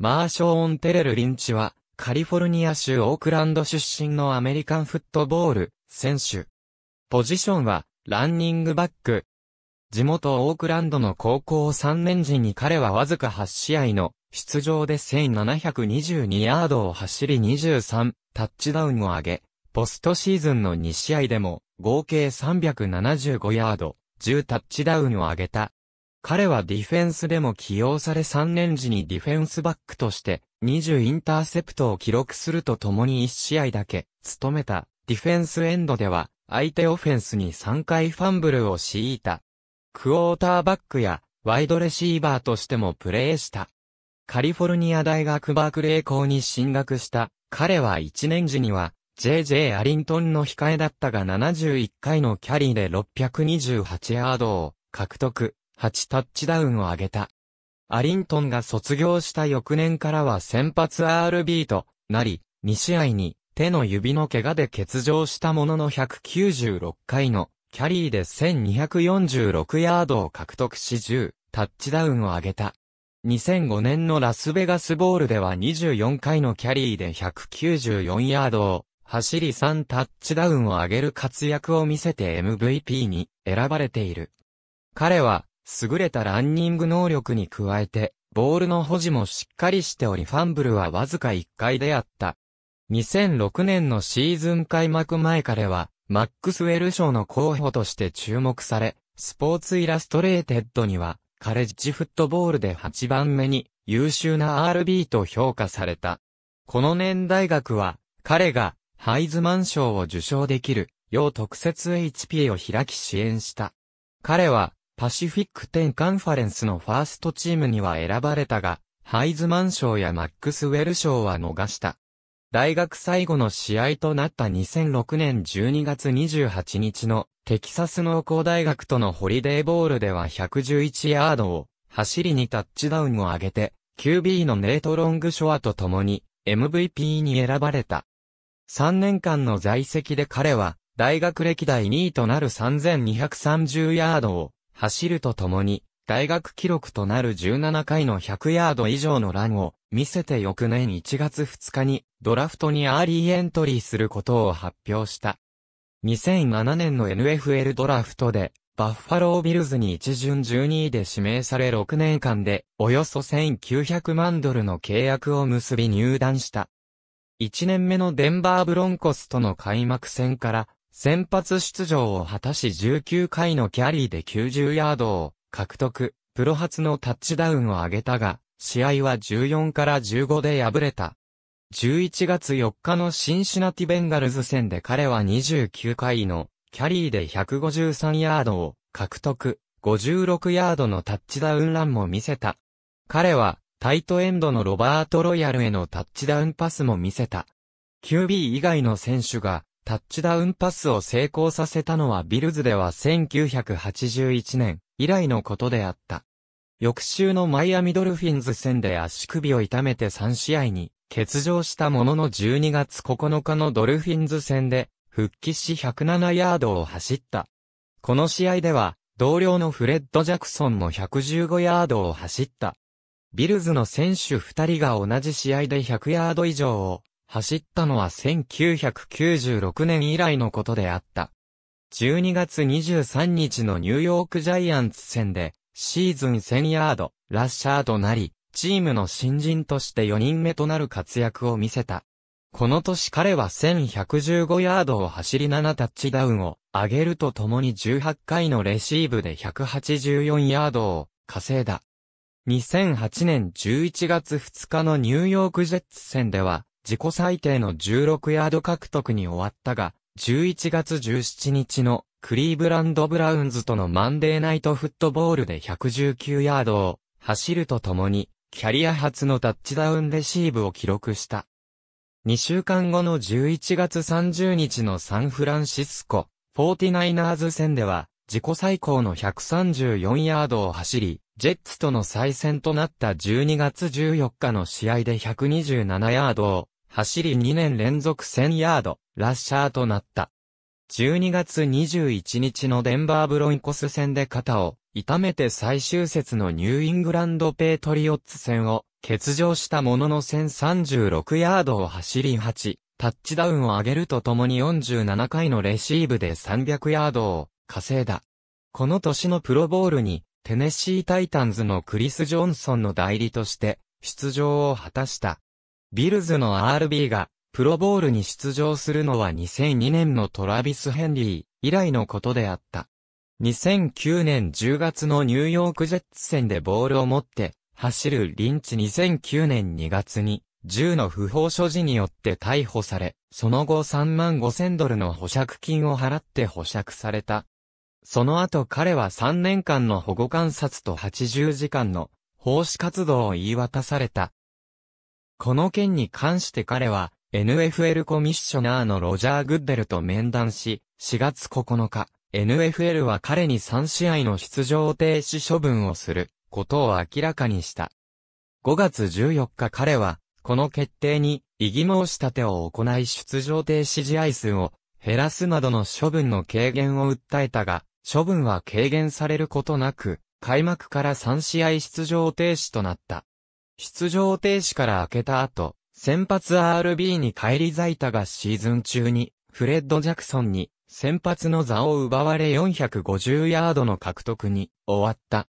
マーショーン・テレル・リンチは、カリフォルニア州オークランド出身のアメリカンフットボール選手。ポジションは、ランニングバック。地元オークランドの高校3年時に彼はわずか8試合の出場で1722ヤードを走り23タッチダウンを上げ、ポストシーズンの2試合でも合計375ヤード10タッチダウンを上げた彼はディフェンスでも起用され3年時にディフェンスバックとして20インターセプトを記録するとともに1試合だけ務めたディフェンスエンドでは相手オフェンスに3回ファンブルを強いた。クォーターバックやワイドレシーバーとしてもプレーした。カリフォルニア大学バークレー校に進学した彼は1年時には JJ アリントンの控えだったが71回のキャリーで628ヤードを獲得。8タッチダウンを挙げた。アリントンが卒業した翌年からは先発 RB となり、2試合に手の指の怪我で欠場したものの196回のキャリーで1246ヤードを獲得し10タッチダウンを挙げた。2005年のラスベガスボールでは24回のキャリーで194ヤードを走り3タッチダウンを上げる活躍を見せて MVP に選ばれている。彼は優れたランニング能力に加えて、ボールの保持もしっかりしておりファンブルはわずか1回であった。2006年のシーズン開幕前からは、マックスウェル賞の候補として注目され、スポーツイラストレーテッドには、カレッジフットボールで8番目に優秀な RB と評価された。この年大学は、彼がハイズマン賞を受賞できる、要特設 HP を開き支援した。彼は、パシフィック10カンファレンスのファーストチームには選ばれたが、ハイズマン賞やマックスウェル賞は逃した。大学最後の試合となった2006年12月28日のテキサス農工大学とのホリデーボールでは111ヤードを走りにタッチダウンを上げて QB のネート・ロングショアと共に MVP に選ばれた。3年間の在籍で彼は大学歴代2位となる3230ヤードを走るとともに、大学記録となる17回の100ヤード以上のランを見せて翌年1月2日にドラフトにアーリーエントリーすることを発表した。2007年の NFL ドラフトでバッファロービルズに一巡12位で指名され6年間でおよそ1900万ドルの契約を結び入団した。1年目のデンバーブロンコスとの開幕戦から先発出場を果たし19回のキャリーで90ヤードを獲得、プロ初のタッチダウンを挙げたが、試合は14から15で敗れた。11月4日のシンシナティベンガルズ戦で彼は29回のキャリーで153ヤードを獲得、56ヤードのタッチダウンランも見せた。彼はタイトエンドのロバート・ロイヤルへのタッチダウンパスも見せた。QB 以外の選手がタッチダウンパスを成功させたのはビルズでは1981年以来のことであった。翌週のマイアミドルフィンズ戦で足首を痛めて3試合に欠場したものの12月9日のドルフィンズ戦で復帰し107ヤードを走った。この試合では同僚のフレッド・ジャクソンも115ヤードを走った。ビルズの選手2人が同じ試合で100ヤード以上を走ったのは1996年以来のことであった。12月23日のニューヨークジャイアンツ戦で、シーズン1000ヤード、ラッシャーとなり、チームの新人として4人目となる活躍を見せた。この年彼は1115ヤードを走り7タッチダウンを上げるとともに18回のレシーブで184ヤードを稼いだ。2008年11月2日のニューヨークジェッツ戦では自己最低の16ヤード獲得に終わったが、11月17日のクリーブランド・ブラウンズとのマンデーナイトフットボールで119ヤードを走るとともに、キャリア初のタッチダウンレシーブを記録した。2週間後の11月30日のサンフランシスコ、49ers 戦では、自己最高の134ヤードを走り、ジェッツとの再戦となった12月14日の試合で127ヤードを走り2年連続1000ヤード、ラッシャーとなった。12月21日のデンバーブロンコス戦で肩を痛めて最終節のニューイングランドペートリオッツ戦を欠場したものの1036ヤードを走り8、タッチダウンを上げるとともに47回のレシーブで300ヤードを稼いだ。この年のプロボールにテネシータイタンズのクリス・ジョンソンの代理として出場を果たした。ビルズの RB がプロボールに出場するのは2002年のトラビス・ヘンリー以来のことであった。2009年10月のニューヨークジェッツ戦でボールを持って走るリンチ2009年2月に銃の不法所持によって逮捕され、その後3万5千ドルの保釈金を払って保釈された。その後彼は3年間の保護観察と80時間の奉仕活動を言い渡された。この件に関して彼は、NFL コミッショナーのロジャー・グッデルと面談し、4月9日、NFL は彼に3試合の出場停止処分をすることを明らかにした。5月14日彼は、この決定に異議申し立てを行い出場停止試合数を減らすなどの処分の軽減を訴えたが、処分は軽減されることなく、開幕から3試合出場停止となった。出場停止から明けた後、先発 RB に返り咲いたがシーズン中に、フレッド・ジャクソンに、先発の座を奪われ450ヤードの獲得に終わった。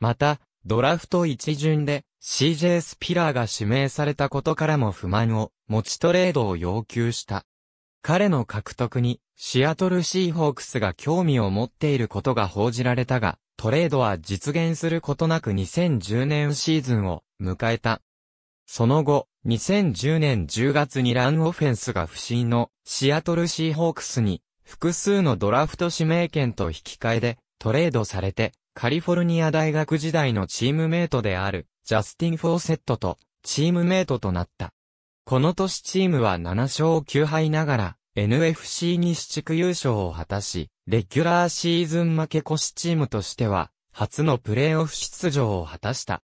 また、ドラフト一巡で CJ スピラーが指名されたことからも不満を持ちトレードを要求した。彼の獲得にシアトルシーホークスが興味を持っていることが報じられたが、トレードは実現することなく2010年シーズンを迎えた。その後、2010年10月にランオフェンスが不振のシアトルシーホークスに複数のドラフト指名権と引き換えでトレードされてカリフォルニア大学時代のチームメイトであるジャスティン・フォーセットとチームメイトとなった。この年チームは7勝9敗ながら NFC 西地区優勝を果たし、レギュラーシーズン負け越しチームとしては初のプレーオフ出場を果たした。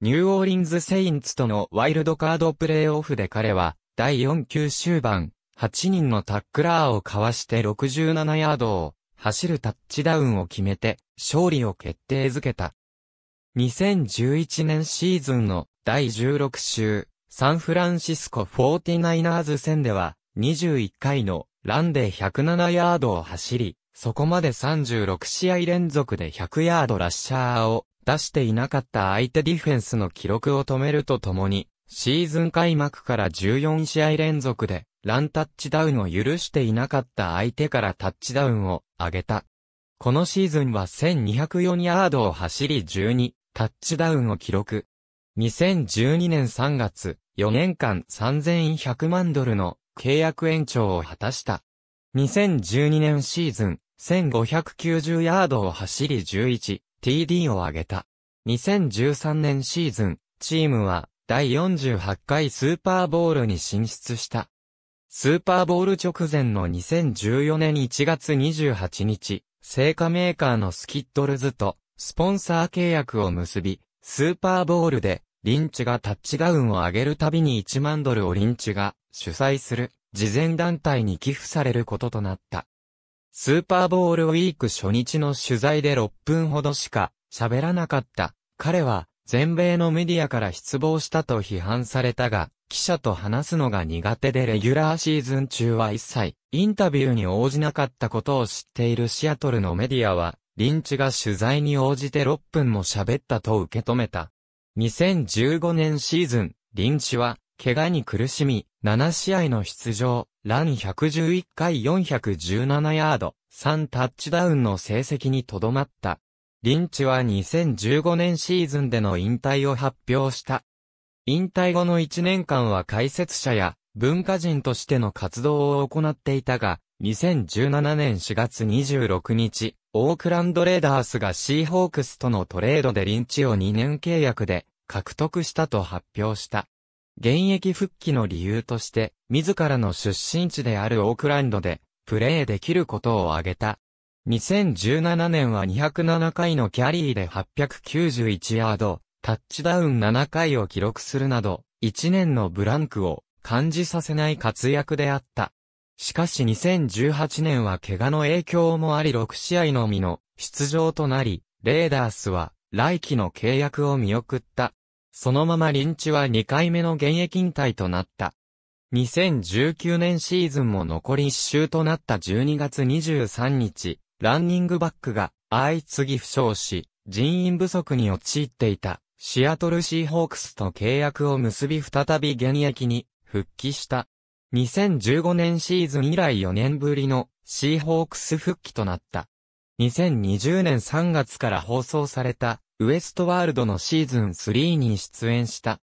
ニューオーリンズ・セインツとのワイルドカードプレイオフで彼は、第4球終盤、8人のタックラーをかわして67ヤードを、走るタッチダウンを決めて、勝利を決定づけた。2011年シーズンの第16週、サンフランシスコ 49ers 戦では、21回のランで107ヤードを走り、そこまで36試合連続で100ヤードラッシャーを出していなかった相手ディフェンスの記録を止めるとともに、シーズン開幕から14試合連続でランタッチダウンを許していなかった相手からタッチダウンを上げた。このシーズンは1204ヤードを走り12タッチダウンを記録。2012年3月、4年間3100万ドルの契約延長を果たした。2012年シーズン、1590ヤードを走り 11TD を挙げた。2013年シーズン、チームは第48回スーパーボウルに進出した。スーパーボウル直前の2014年1月28日、製菓メーカーのスキットルズとスポンサー契約を結び、スーパーボウルでリンチがタッチダウンを上げるたびに1万ドルをリンチが主催する慈善団体に寄付されることとなった。スーパーボールウィーク初日の取材で6分ほどしか喋らなかった。彼は全米のメディアから失望したと批判されたが、記者と話すのが苦手でレギュラーシーズン中は一切インタビューに応じなかったことを知っているシアトルのメディアは、リンチが取材に応じて6分も喋ったと受け止めた。2015年シーズン、リンチは怪我に苦しみ、7試合の出場、ラン111回417ヤード、3タッチダウンの成績にとどまった。リンチは2015年シーズンでの引退を発表した。引退後の1年間は解説者や文化人としての活動を行っていたが、2017年4月26日、オークランドレーダースがシーホークスとのトレードでリンチを2年契約で獲得したと発表した。現役復帰の理由として、自らの出身地であるオークランドで、プレーできることを挙げた。2017年は207回のキャリーで891ヤード、タッチダウン7回を記録するなど、1年のブランクを感じさせない活躍であった。しかし2018年は怪我の影響もあり6試合のみの出場となり、レーダースは来季の契約を見送った。そのままリンチは2回目の現役引退となった。2019年シーズンも残り1周となった12月23日、ランニングバックが相次ぎ負傷し、人員不足に陥っていたシアトルシーホークスと契約を結び再び現役に復帰した。2015年シーズン以来4年ぶりのシーホークス復帰となった。2020年3月から放送されたウエストワールドのシーズン3に出演した。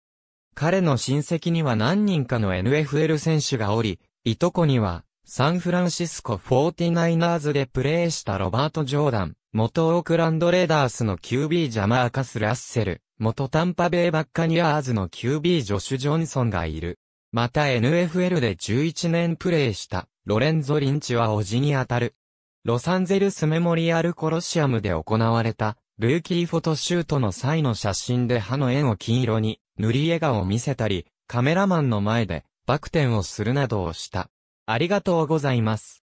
彼の親戚には何人かの NFL 選手がおり、いとこには、サンフランシスコ 49ers でプレーしたロバート・ジョーダン、元オークランドレーダースの QB ジャマーカス・ラッセル、元タンパベイバッカニアーズの QB ジョシュ・ジョンソンがいる。また NFL で11年プレーしたロレンゾ・リンチはおじにあたる。ロサンゼルスメモリアルコロシアムで行われたルーキーフォトシュートの際の写真で歯の縁を金色に塗り笑顔を見せたり、カメラマンの前でバク転をするなどをした。ありがとうございます。